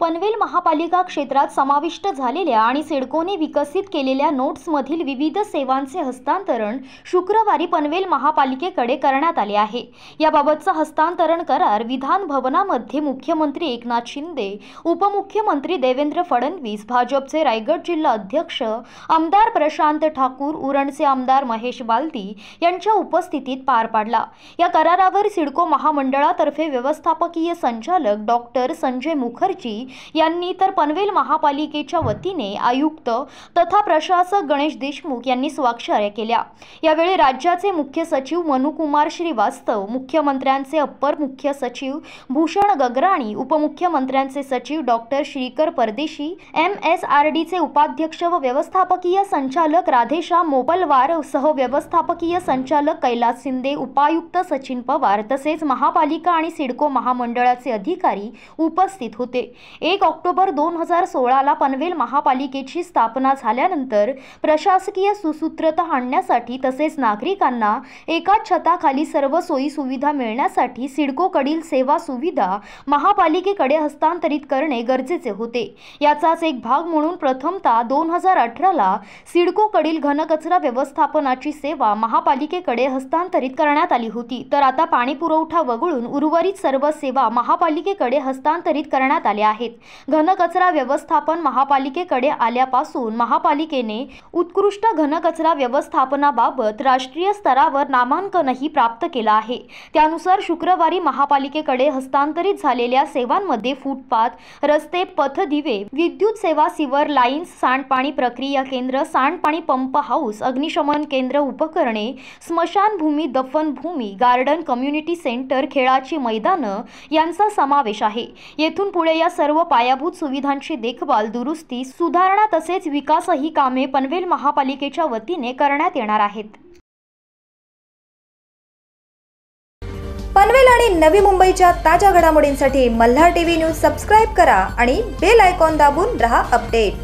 पनवेल महापालिका क्षेत्रात समाविष्ट झालेल्या आणि सिडकोने विकसित केलेल्या नोट्समधील विविध सेवांचे हस्तांतरण शुक्रवारी पनवेल महापालिकेकडे करण्यात आले आहे याबाबतचा हस्तांतरण करार विधान भवनामध्ये मुख्यमंत्री एकनाथ शिंदे उपमुख्यमंत्री देवेंद्र फडणवीस भाजपचे रायगड जिल्हा अध्यक्ष आमदार प्रशांत ठाकूर उरणचे आमदार महेश बालती यांच्या उपस्थितीत पार पाडला या करारावर सिडको महामंडळातर्फे व्यवस्थापकीय संचालक डॉक्टर संजय मुखर्जी यांनी तर पनवेल महापालिकेच्या वतीने आयुक्त तथा प्रशासक गणेश देशमुख यांनी स्वाक्षऱ्या केल्या यावेळी राज्याचे मुख्य सचिव मनुकुमार श्रीवास्तव मुख्यमंत्र्यांचे अप्पर मुख्य सचिव भूषण गगराणी उपमुख्यमंत्र्यांचे सचिव डॉक्टर श्रीकर परदेशी एम एस आर डीचे उपाध्यक्ष व व्यवस्थापकीय संचालक राधेशा मोबलवार सह व्यवस्थापकीय संचालक कैलास शिंदे उपायुक्त सचिन पवार तसेच महापालिका आणि सिडको महामंडळाचे अधिकारी उपस्थित होते एक ऑक्टोबर दोन हजार सोळाला पनवेल महापालिकेची स्थापना झाल्यानंतर प्रशासकीय सुसूत्रता आणण्यासाठी तसेच नागरिकांना एकाच छताखाली सर्व सोयी सुविधा मिळण्यासाठी सिडकोकडील सेवा सुविधा महापालिकेकडे हस्तांतरित करणे गरजेचे होते याचाच एक भाग म्हणून प्रथमता दोन हजार अठराला सिडकोकडील घनकचरा व्यवस्थापनाची सेवा महापालिकेकडे हस्तांतरित करण्यात आली होती तर आता पाणी पुरवठा वगळून उर्वरित सर्व सेवा महापालिकेकडे हस्तांतरित करण्यात आल्या आहेत घनकचरा व्यवस्थापन महापालिकेकडे आल्यापासून महापालिकेने उत्कृष्ट घनकचरा व्यवस्थापनाबाबत राष्ट्रीय स्तरावर नामांकनही प्राप्त केला आहे त्यानुसार शुक्रवारी महापालिकेकडे हस्तांतरित झालेल्या सेवांमध्ये फुटपाथ रस्ते पथदिवे विद्युत सेवा सिवर लाईन्स सांडपाणी प्रक्रिया केंद्र सांडपाणी पंप हाऊस अग्निशमन केंद्र उपकरणे स्मशानभूमी दफनभूमी गार्डन कम्युनिटी सेंटर खेळाची मैदानं यांचा समावेश आहे येथून पुढे या सर्व पायाभूत सुविधांची देखभाल दुरुस्ती सुधारणा तसेच विकास ही कामे पनवेल महापालिकेच्या वतीने करण्यात येणार आहेत पनवेल आणि नवी मुंबईच्या ताज्या घडामोडींसाठी मल्हार टीव्ही न्यूज सबस्क्राईब करा आणि बेल आयकॉन दाबून रहा अपडेट